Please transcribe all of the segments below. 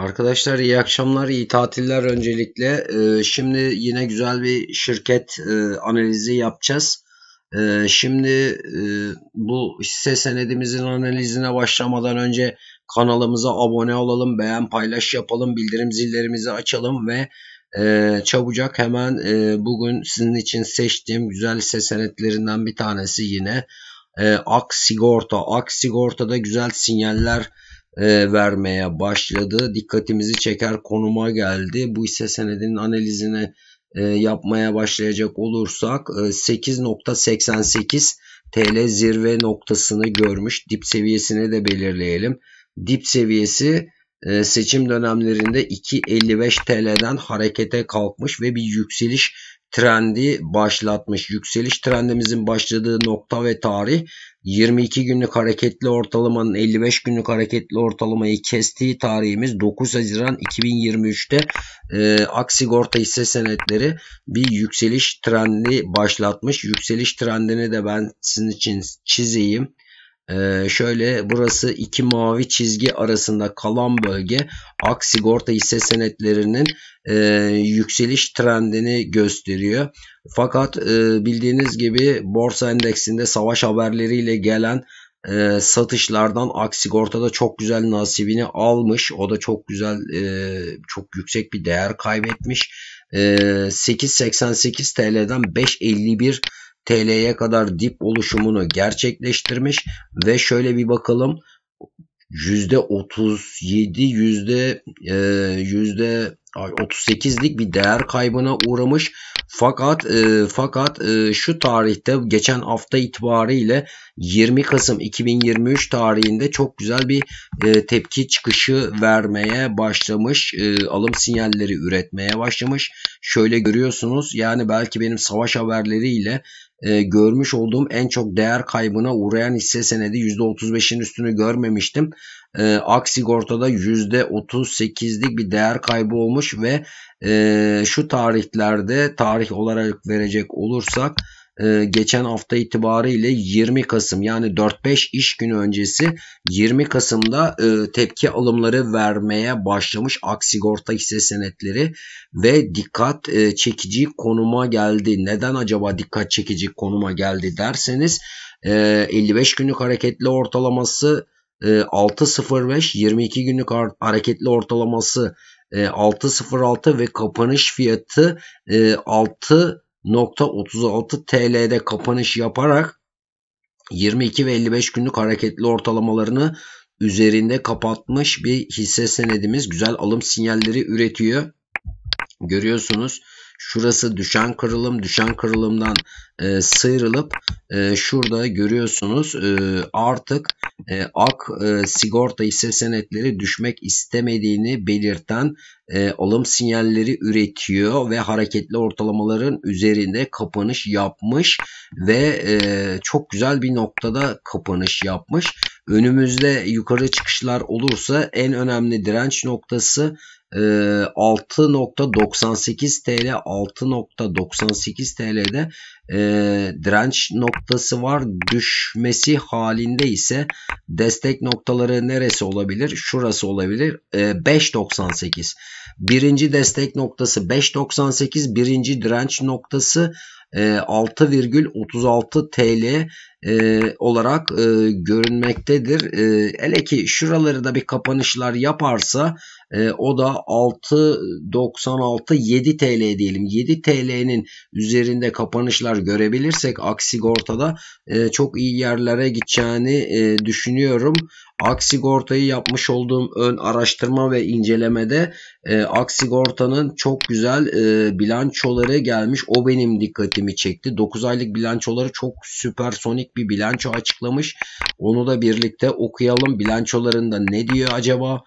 Arkadaşlar iyi akşamlar, iyi tatiller öncelikle. Ee, şimdi yine güzel bir şirket e, analizi yapacağız. Ee, şimdi e, bu hisse senedimizin analizine başlamadan önce kanalımıza abone olalım, beğen paylaş yapalım, bildirim zillerimizi açalım ve e, çabucak hemen bugün sizin için seçtiğim güzel hisse senetlerinden bir tanesi yine e, Ak Sigorta. Ak Sigorta'da güzel sinyaller e, vermeye başladı. Dikkatimizi çeker konuma geldi. Bu hisse senedinin analizini e, yapmaya başlayacak olursak 8.88 e, TL zirve noktasını görmüş. Dip seviyesini de belirleyelim. Dip seviyesi seçim dönemlerinde 2.55 TL'den harekete kalkmış ve bir yükseliş trendi başlatmış. Yükseliş trendimizin başladığı nokta ve tarih 22 günlük hareketli ortalamanın 55 günlük hareketli ortalamayı kestiği tarihimiz 9 Haziran 2023'te e, ee, Aksigorta hisse senetleri bir yükseliş trendi başlatmış. Yükseliş trendini de ben sizin için çizeyim. Ee, şöyle burası iki mavi çizgi arasında kalan bölge ak sigorta hisse senetlerinin e, yükseliş trendini gösteriyor. Fakat e, bildiğiniz gibi borsa endeksinde savaş haberleriyle gelen e, satışlardan Aksigorta da çok güzel nasibini almış. O da çok güzel e, çok yüksek bir değer kaybetmiş. E, 8.88 TL'den 5.51 TL'ye kadar dip oluşumunu gerçekleştirmiş ve şöyle bir bakalım yüzde 37 yüzde e, yüzde 38'lik bir değer kaybına uğramış. Fakat e, fakat e, şu tarihte geçen hafta itibariyle 20 Kasım 2023 tarihinde çok güzel bir e, tepki çıkışı vermeye başlamış. E, alım sinyalleri üretmeye başlamış. Şöyle görüyorsunuz yani belki benim savaş haberleriyle e, görmüş olduğum en çok değer kaybına uğrayan hisse senedi %35'in üstünü görmemiştim e, ee, aksigortada %38'lik bir değer kaybı olmuş ve e, şu tarihlerde tarih olarak verecek olursak e, geçen hafta itibariyle 20 Kasım yani 4-5 iş günü öncesi 20 Kasım'da e, tepki alımları vermeye başlamış aksigorta hisse senetleri ve dikkat e, çekici konuma geldi. Neden acaba dikkat çekici konuma geldi derseniz e, 55 günlük hareketli ortalaması 6.05 ee, 22 günlük hareketli ortalaması 6.06 e, ve kapanış fiyatı 6.36 e, TL'de kapanış yaparak 22 ve 55 günlük hareketli ortalamalarını üzerinde kapatmış bir hisse senedimiz güzel alım sinyalleri üretiyor. Görüyorsunuz Şurası düşen kırılım. Düşen kırılımdan e, sıyrılıp e, şurada görüyorsunuz e, artık e, AK e, sigorta hisse senetleri düşmek istemediğini belirten e, alım sinyalleri üretiyor ve hareketli ortalamaların üzerinde kapanış yapmış ve e, çok güzel bir noktada kapanış yapmış. Önümüzde yukarı çıkışlar olursa en önemli direnç noktası 6.98 TL 6.98 TL'de e, direnç noktası var. Düşmesi halinde ise destek noktaları neresi olabilir? Şurası olabilir. E, ee, 5.98 Birinci destek noktası 5.98 birinci direnç noktası 6,36 e, TL e, olarak e, görünmektedir. E, hele ki şuraları da bir kapanışlar yaparsa e, o da 6.96 7 TL diyelim. 7 TL'nin üzerinde kapanışlar görebilirsek Aksigorta'da e, çok iyi yerlere gideceğini e, düşünüyorum. Aksigorta'yı yapmış olduğum ön araştırma ve incelemede e, Aksigorta'nın çok güzel e, bilançoları gelmiş. O benim dikkatimi çekti. 9 aylık bilançoları çok süpersonik bir bilanço açıklamış. Onu da birlikte okuyalım. Bilançolarında ne diyor acaba?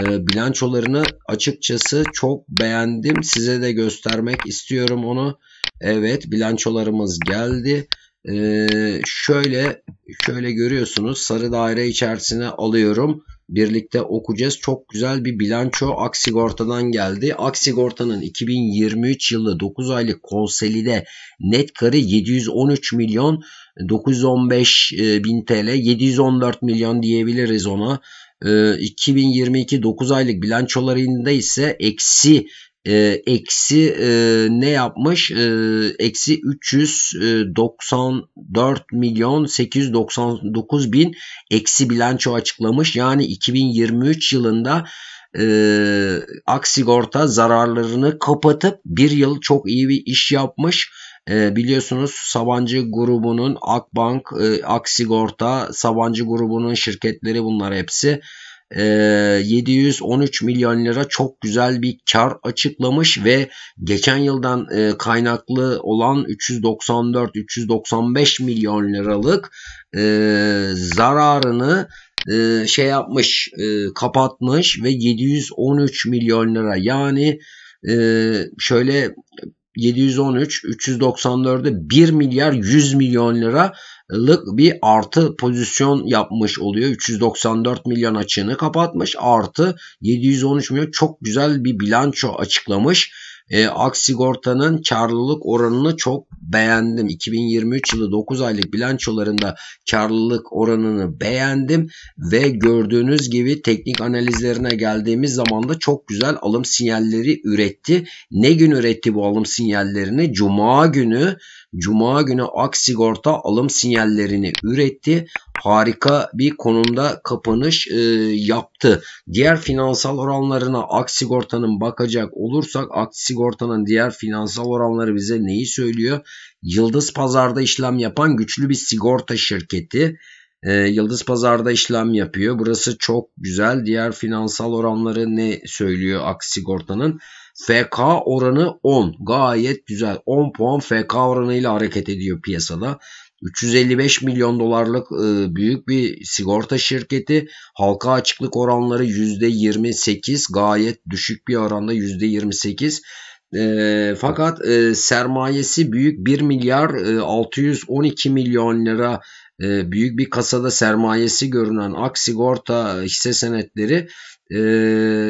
E, bilançolarını açıkçası çok beğendim. Size de göstermek istiyorum onu. Evet bilançolarımız geldi. E, şöyle şöyle görüyorsunuz sarı daire içerisine alıyorum birlikte okuyacağız. Çok güzel bir bilanço Aksigorta'dan geldi. Aksigorta'nın 2023 yılı 9 aylık konsolide net karı 713 milyon 915 e, bin TL 714 milyon diyebiliriz ona. 2022 e, 9 aylık bilançolarında ise eksi e, eksi e, ne yapmış? E, eksi 394 milyon 899 bin eksi bilanço açıklamış. Yani 2023 yılında e, Aksigorta zararlarını kapatıp bir yıl çok iyi bir iş yapmış. E, biliyorsunuz Sabancı grubunun Akbank, e, Aksigorta, Sabancı grubunun şirketleri bunlar hepsi. 713 ee, milyon lira çok güzel bir kar açıklamış ve geçen yıldan e, kaynaklı olan 394-395 milyon liralık e, zararını e, şey yapmış kapatmış ve 713 milyon lira yani şöyle 713 394'e 1 milyar 100 milyon lira lık bir artı pozisyon yapmış oluyor. 394 milyon açığını kapatmış artı 713 milyon çok güzel bir bilanço açıklamış. E, Aksigorta'nın karlılık oranını çok beğendim. 2023 yılı 9 aylık bilançolarında karlılık oranını beğendim ve gördüğünüz gibi teknik analizlerine geldiğimiz zaman da çok güzel alım sinyalleri üretti. Ne gün üretti bu alım sinyallerini? Cuma günü Cuma günü Aksigorta alım sinyallerini üretti harika bir konumda kapanış e, yaptı. Diğer finansal oranlarına ak bakacak olursak ak diğer finansal oranları bize neyi söylüyor? Yıldız pazarda işlem yapan güçlü bir sigorta şirketi. E, Yıldız Pazar'da işlem yapıyor. Burası çok güzel. Diğer finansal oranları ne söylüyor Aks FK oranı 10. Gayet güzel. 10 puan FK oranıyla hareket ediyor piyasada. 355 milyon dolarlık e, büyük bir sigorta şirketi halka açıklık oranları %28 gayet düşük bir oranda %28 e, fakat e, sermayesi büyük 1 milyar e, 612 milyon lira e, büyük bir kasada sermayesi görünen Aksigorta hisse senetleri e,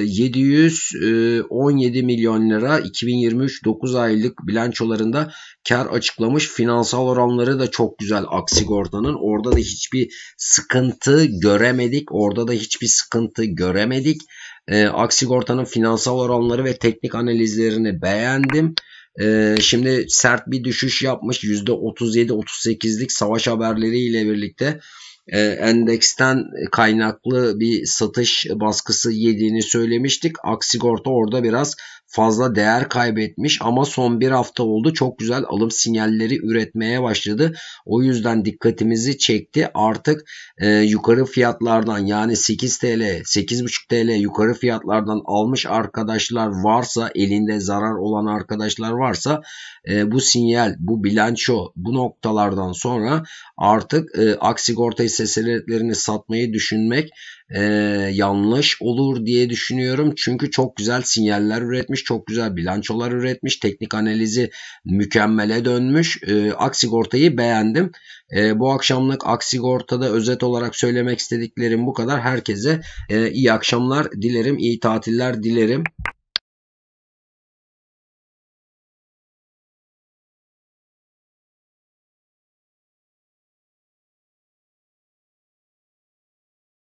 717 e, milyon lira 2023 9 aylık bilançolarında kar açıklamış. Finansal oranları da çok güzel Aksigorta'nın. Orada da hiçbir sıkıntı göremedik. Orada da hiçbir sıkıntı göremedik. E, Aksigorta'nın finansal oranları ve teknik analizlerini beğendim. Ee, şimdi sert bir düşüş yapmış. %37-38'lik savaş haberleriyle birlikte e, endeksten kaynaklı bir satış baskısı yediğini söylemiştik. Aksigorta orada biraz fazla değer kaybetmiş ama son bir hafta oldu çok güzel alım sinyalleri üretmeye başladı. O yüzden dikkatimizi çekti. Artık e, yukarı fiyatlardan yani 8 TL, 8,5 TL yukarı fiyatlardan almış arkadaşlar varsa elinde zarar olan arkadaşlar varsa e, bu sinyal, bu bilanço bu noktalardan sonra artık e, aksigorta hisse senetlerini satmayı düşünmek e, yanlış olur diye düşünüyorum. Çünkü çok güzel sinyaller üretmiş, çok güzel bilançolar üretmiş, teknik analizi mükemmele dönmüş. E, Aksigorta'yı beğendim. E, bu akşamlık Aksigorta'da özet olarak söylemek istediklerim bu kadar. Herkese e, iyi akşamlar dilerim, iyi tatiller dilerim.